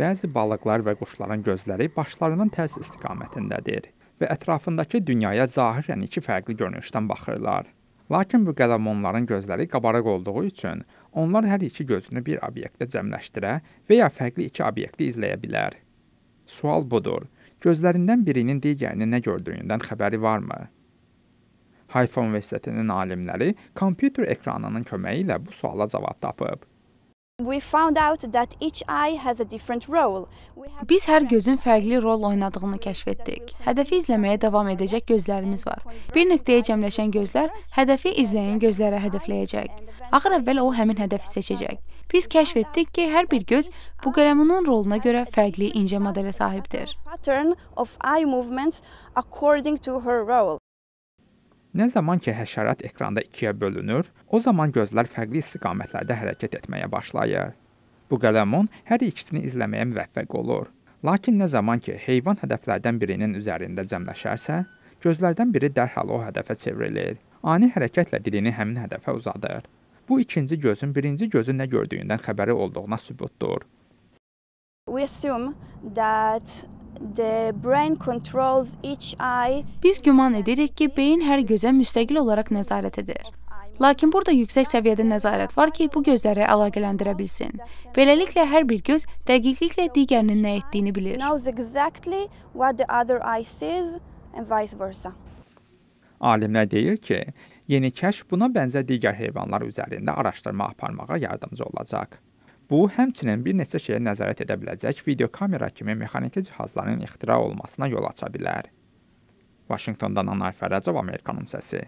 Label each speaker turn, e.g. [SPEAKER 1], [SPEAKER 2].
[SPEAKER 1] Bəzi balıqlar və quşların gözləri başlarının tərs istiqamətindədir və ətrafındakı dünyaya zahirən yəni iki fərqli görünüşdən baxırlar. Lakin bu qələm onların gözləri qabarıq olduğu üçün onlar hər iki gözünü bir obyektə cəmləşdirə və ya fərqli iki obyekti izləyə bilər. Sual budur: gözlərindən birinin digərinin nə gördüyündən xəbəri varmı? Hayfa Universitetinin alimləri kompüter ekranının köməyi ilə bu suala cavab tapıb.
[SPEAKER 2] Biz hər gözün fərqli rol oynadığını kəşf etdik. Hədəfi izləməyə davam edəcək gözlərimiz var. Bir nöqtəyə cəmləşən gözlər hədəfi izləyən gözlərə hədəfləyəcək. Axır əvvəl o həmin hədəfi seçəcək. Biz kəşf etdik ki, hər bir göz bu qələmunun roluna görə fərqli incə modelə sahibdir.
[SPEAKER 3] Pattern of eye movements according to her role.
[SPEAKER 1] Nə zaman ki həşərat ekranda ikiyə bölünür, o zaman gözlər fərqli istiqamətlərdə hərəkət etməyə başlayır. Bu qələmon hər ikisini izləməyə müvəffəq olur. Lakin nə zaman ki heyvan hədəflərdən birinin üzərində cəmləşərsə, gözlərdən biri dərhal o hədəfə çevrilir. Ani hərəkətlə dilini həmin hədəfə uzadır. Bu ikinci gözün birinci gözün nə gördüyündən xəbəri olduğuna sübutdur.
[SPEAKER 3] We assume that
[SPEAKER 2] Biz güman edirik ki, beyin hər gözə müstəqil olaraq nəzarət edir. Lakin burada yüksək səviyyədə nəzarət var ki, bu gözləri əlaqələndirə bilsin. Beləliklə hər bir göz dəqiqliklə digərinin nə etdiyini bilir.
[SPEAKER 1] Alimlər deyir ki, yeni kəşf buna bənzər digər heyvanlar üzərində araşdırma aparmağa yardımcı olacaq. Bu, həmçinin bir neçə şeyə nəzarət edə biləcək videokamera kimi mexaniki cihazların ixtira olmasına yol aça bilər. Vaşinqtondan Anar Fərəcov, Amerikanın səsi.